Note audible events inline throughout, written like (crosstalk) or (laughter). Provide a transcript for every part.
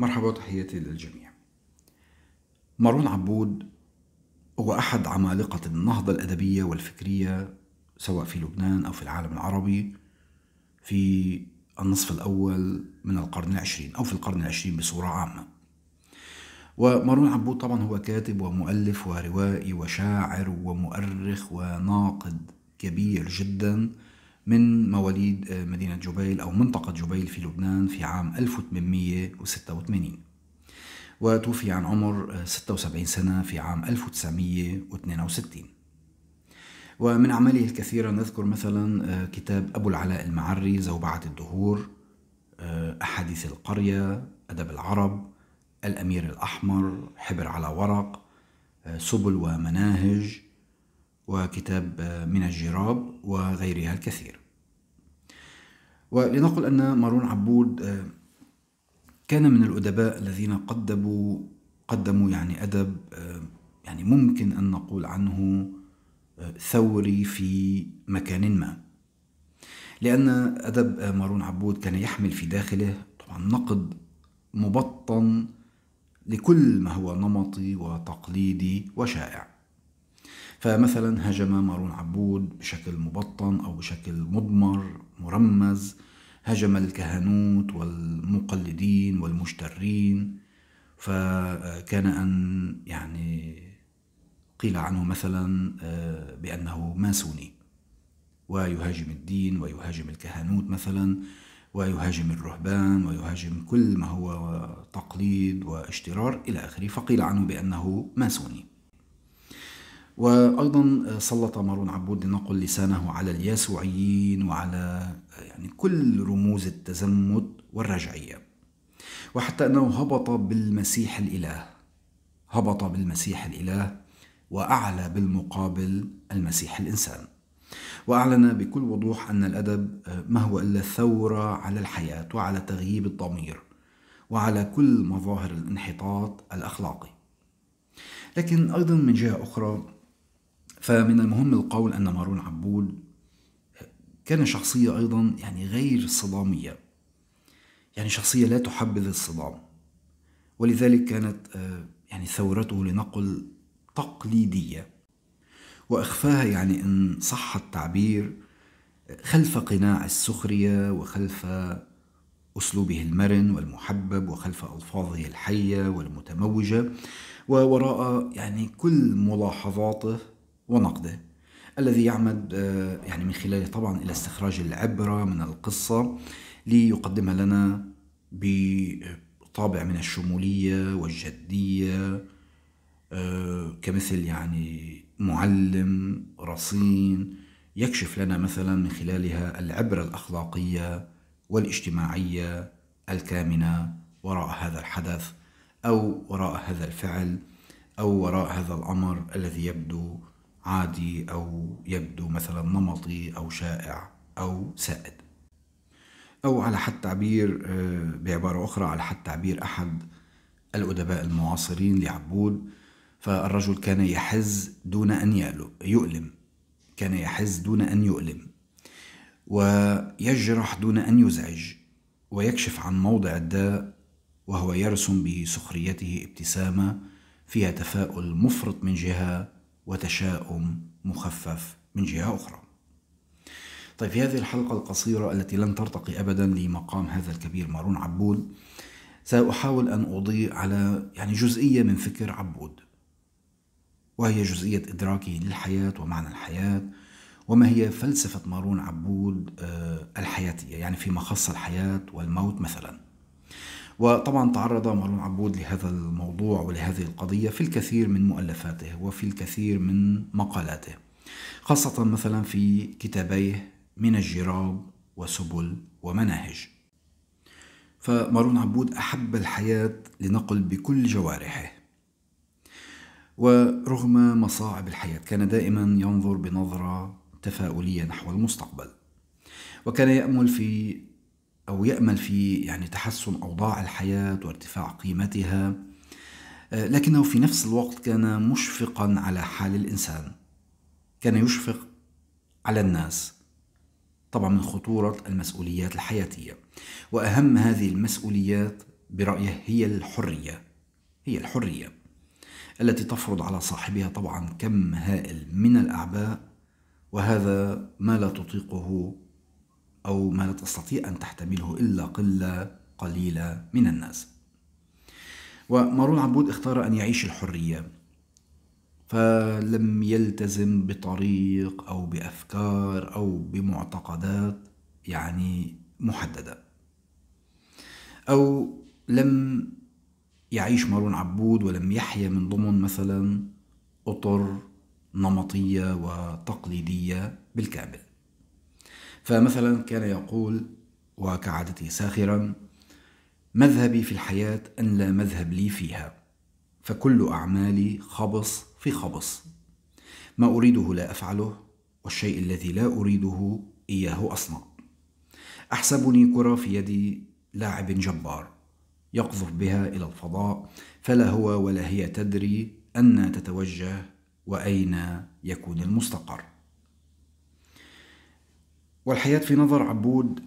مرحبا وتحياتي للجميع مارون عبود هو أحد عمالقة النهضة الأدبية والفكرية سواء في لبنان أو في العالم العربي في النصف الأول من القرن العشرين أو في القرن العشرين بصورة عامة ومارون عبود طبعا هو كاتب ومؤلف وروائي وشاعر ومؤرخ وناقد كبير جدا من مواليد آه، مدينة جبيل أو منطقة جبيل في لبنان في عام 1886 وتوفي عن عمر 76 آه، سنة في عام 1962 ومن أعماله الكثيرة نذكر مثلا آه، كتاب أبو العلاء المعري زوبعة الدهور أحاديث القرية أدب العرب الأمير الأحمر حبر على ورق سبل ومناهج وكتاب آه، من الجراب وغيرها الكثير ولنقل أن مارون عبود آه، كان من الأدباء الذين قدموا قدموا يعني أدب آه، يعني ممكن أن نقول عنه ثوري في مكان ما لأن أدب مارون عبود كان يحمل في داخله طبعا نقد مبطن لكل ما هو نمطي وتقليدي وشائع فمثلا هجم مارون عبود بشكل مبطن أو بشكل مضمر مرمز هجم الكهنوت والمقلدين والمشترين فكان أن يعني قيل عنه مثلا آه، بأنه ماسوني ويهاجم الدين ويهاجم الكهنوت مثلا ويهاجم الرهبان ويهاجم كل ما هو تقليد واشترار إلى آخره فقيل عنه بأنه ماسوني وأيضا آه، سلط مارون عبود لنقل لسانه على اليسوعيين وعلى آه، يعني كل رموز التزمت والرجعية وحتى أنه هبط بالمسيح الإله هبط بالمسيح الإله وأعلى بالمقابل المسيح الإنسان وأعلن بكل وضوح أن الأدب آه، ما هو إلا ثورة على الحياة وعلى تغييب الضمير وعلى كل مظاهر الانحطاط الأخلاقي لكن أيضا من جهة أخرى فمن المهم القول أن مارون عبود كان شخصية أيضا يعني غير صدامية يعني شخصية لا تحبذ الصدام ولذلك كانت آه، يعني ثورته لنقل تقليدية وإخفاها يعني إن صح التعبير خلف قناع السخرية وخلف أسلوبه المرن والمحبب وخلف ألفاظه الحية والمتموجة ووراء يعني كل ملاحظاته ونقده الذي يعمد آه، يعني من خلاله طبعا إلى استخراج العبرة من القصة ليقدمها لنا بطابع من الشمولية والجدية آه، كمثل يعني معلم رصين يكشف لنا مثلا من خلالها العبرة الأخلاقية والاجتماعية الكامنة وراء هذا الحدث أو وراء هذا الفعل أو وراء هذا الأمر الذي يبدو عادي أو يبدو مثلا نمطي أو شائع أو سائد أو على حد تعبير آه، بعبارة أخرى على حد تعبير أحد الأدباء المعاصرين لعبود فالرجل كان يحز دون أن يؤلم كان يحز دون أن يؤلم ويجرح دون أن يزعج ويكشف عن موضع الداء وهو يرسم بسخريته ابتسامة فيها تفاؤل مفرط من جهة وتشاؤم مخفف من جهة أخرى طيب في هذه الحلقة القصيرة التي لن ترتقي أبدا لمقام هذا الكبير مارون عبود سأحاول أن أضيء على يعني جزئية من فكر عبود وهي جزئية إدراكه للحياة ومعنى الحياة وما هي فلسفة مارون عبود آه، الحياتية يعني فيما خص الحياة والموت مثلاً وطبعا تعرض مارون عبود لهذا الموضوع ولهذه القضية في الكثير من مؤلفاته وفي الكثير من مقالاته خاصة مثلا في كتابيه من الجراب وسبل ومناهج فمارون عبود أحب الحياة لنقل بكل جوارحه ورغم مصاعب الحياة كان دائما ينظر بنظرة تفاؤلية نحو المستقبل وكان يأمل في أو يأمل في يعني تحسن أوضاع الحياة وارتفاع قيمتها آه، لكنه في نفس الوقت كان مشفقا على حال الإنسان كان يشفق على الناس طبعا من خطورة المسؤوليات الحياتية وأهم هذه المسؤوليات برأيه هي الحرية هي الحرية التي تفرض على صاحبها طبعا كم هائل من الأعباء وهذا ما لا تطيقه أو ما لا تستطيع أن تحتمله إلا قلة قليلة من الناس ومارون عبود اختار أن يعيش الحرية فلم يلتزم بطريق أو بأفكار أو بمعتقدات يعني محددة أو لم يعيش مارون عبود ولم يحيا من ضمن مثلا أطر نمطية وتقليدية بالكامل فمثلا كان يقول وكعادته ساخرا مذهبي في الحياة أن لا مذهب لي فيها فكل أعمالي خبص في خبص ما أريده لا أفعله والشيء الذي لا أريده إياه أصنع أحسبني كرة في يد لاعب جبار يقذف بها إلى الفضاء فلا هو ولا هي تدري أن تتوجه وأين يكون المستقر والحياة في نظر عبود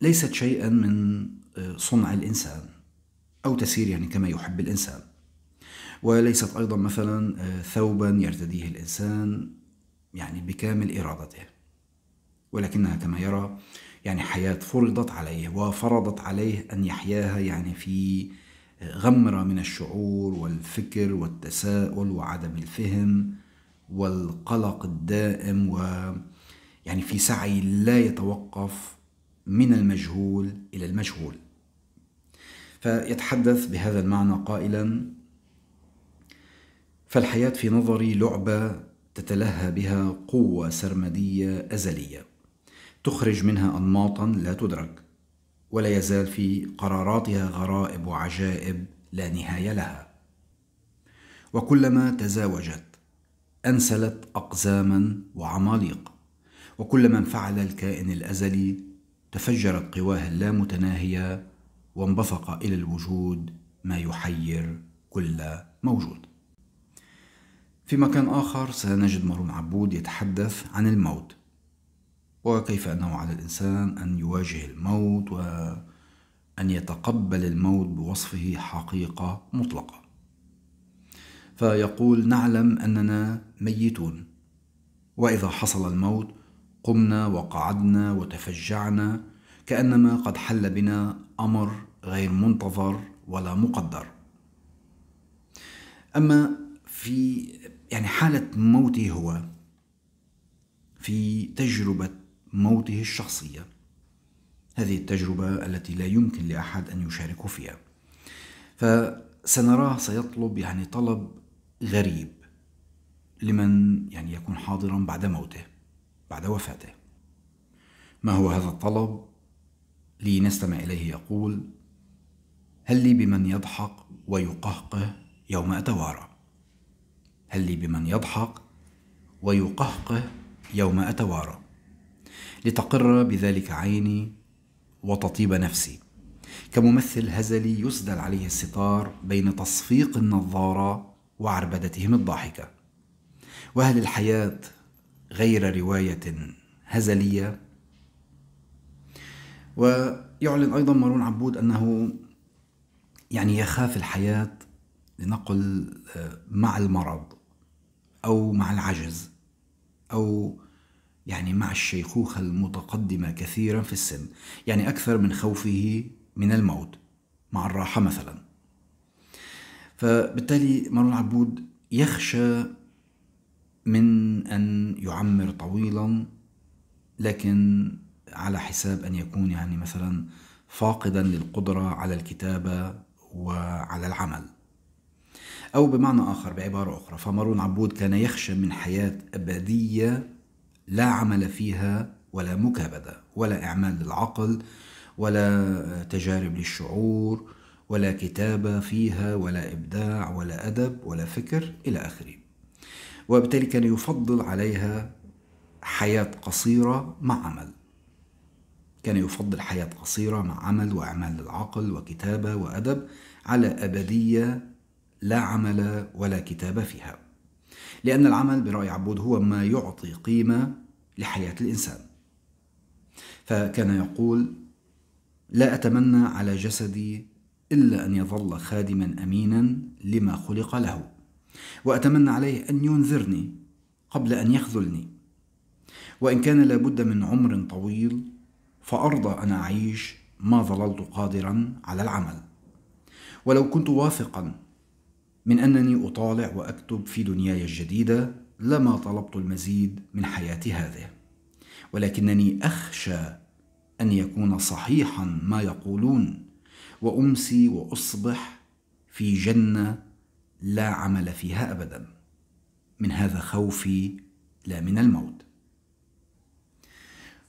ليست شيئا من آه، صنع الإنسان أو تسير يعني كما يحب الإنسان وليست أيضا مثلا آه، ثوبا يرتديه الإنسان يعني بكامل إرادته ولكنها كما يرى يعني حياة فرضت عليه وفرضت عليه أن يحياها يعني في آه، غمرة من الشعور والفكر والتساؤل وعدم الفهم والقلق الدائم و يعني في سعي لا يتوقف من المجهول إلى المجهول فيتحدث بهذا المعنى قائلا فالحياة في نظري لعبة تتلهى بها قوة سرمدية أزلية تخرج منها أنماطا لا تدرك ولا يزال في قراراتها غرائب وعجائب لا نهاية لها وكلما تزاوجت أنسلت أقزاما وعماليق وكل من فعل الكائن الأزلي تفجرت قواه اللامتناهية وانبثق إلى الوجود ما يحير كل موجود في مكان آخر سنجد مارون عبود يتحدث عن الموت وكيف أنه على الإنسان أن يواجه الموت وأن يتقبل الموت بوصفه حقيقة مطلقة فيقول نعلم أننا ميتون وإذا حصل الموت قمنا وقعدنا وتفجعنا كانما قد حل بنا امر غير منتظر ولا مقدر اما في يعني حاله موته هو في تجربه موته الشخصيه هذه التجربه التي لا يمكن لاحد ان يشارك فيها فسنراه سيطلب يعني طلب غريب لمن يعني يكون حاضرا بعد موته بعد وفاته ما هو هذا الطلب لنستمع اليه يقول هل لي بمن يضحك ويقهقه يوم اتوارى هل لي بمن يضحك ويقهقه يوم اتوارى لتقر بذلك عيني وتطيب نفسي كممثل هزلي يسدل عليه الستار بين تصفيق النظاره وعربدتهم الضاحكه وهل الحياه غير رواية هزلية ويعلن أيضا مارون عبود أنه يعني يخاف الحياة لنقل آه، مع المرض أو مع العجز أو يعني مع الشيخوخة المتقدمة كثيرا في السن يعني أكثر من خوفه من الموت مع الراحة مثلا فبالتالي مارون عبود يخشى من أن يعمر طويلا لكن على حساب أن يكون يعني مثلا فاقدا للقدرة على الكتابة وعلى العمل أو بمعنى آخر بعبارة أخرى فمارون عبود كان يخشى من حياة أبدية لا عمل فيها ولا مكابدة ولا إعمال للعقل ولا تجارب للشعور ولا كتابة فيها ولا إبداع ولا أدب ولا فكر إلى آخره وبالتالي كان يفضل عليها حياة قصيرة مع عمل كان يفضل حياة قصيرة مع عمل وأعمال للعقل وكتابة وأدب على أبدية لا عمل ولا كتابة فيها لأن العمل برأي عبود هو ما يعطي قيمة لحياة الإنسان فكان يقول لا أتمنى على جسدي إلا أن يظل خادما أمينا لما خلق له وأتمنى عليه أن ينذرني قبل أن يخذلني وإن كان لابد من عمر طويل فأرضى أن أعيش ما ظللت قادرا على العمل ولو كنت واثقا من أنني أطالع وأكتب في دنياي الجديدة لما طلبت المزيد من حياتي هذه ولكنني أخشى أن يكون صحيحا ما يقولون وأمسي وأصبح في جنة لا عمل فيها ابدا من هذا خوفي لا من الموت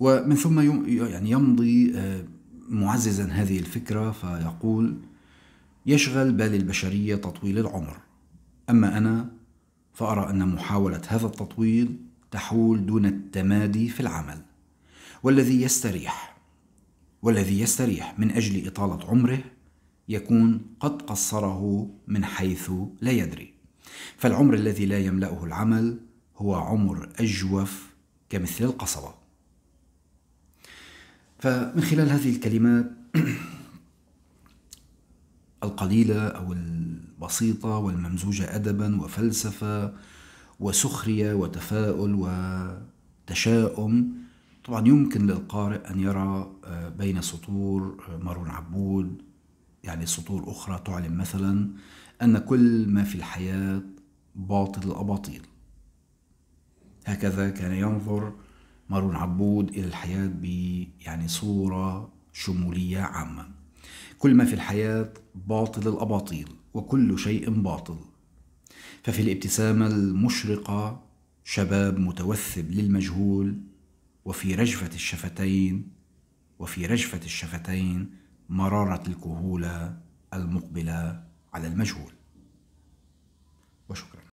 ومن ثم يعني يمضي آه، معززا هذه الفكره فيقول يشغل بال البشريه تطويل العمر اما انا فارى ان محاوله هذا التطويل تحول دون التمادي في العمل والذي يستريح والذي يستريح من اجل اطاله عمره يكون قد قصره من حيث لا يدري فالعمر الذي لا يملأه العمل هو عمر أجوف كمثل القصبة فمن خلال هذه الكلمات (clears throat) القليلة أو البسيطة والممزوجة أدبا وفلسفة وسخرية وتفاؤل وتشاؤم طبعا يمكن للقارئ أن يرى آه، بين سطور آه، مارون عبود يعني سطور أخرى تعلن مثلا أن كل ما في الحياة باطل الأباطيل هكذا كان ينظر مارون عبود إلى الحياة ب يعني صورة شمولية عامة كل ما في الحياة باطل الأباطيل وكل شيء باطل ففي الابتسامة المشرقة شباب متوثب للمجهول وفي رجفة الشفتين وفي رجفة الشفتين مرارة الكهولة المقبلة على المجهول وشكرا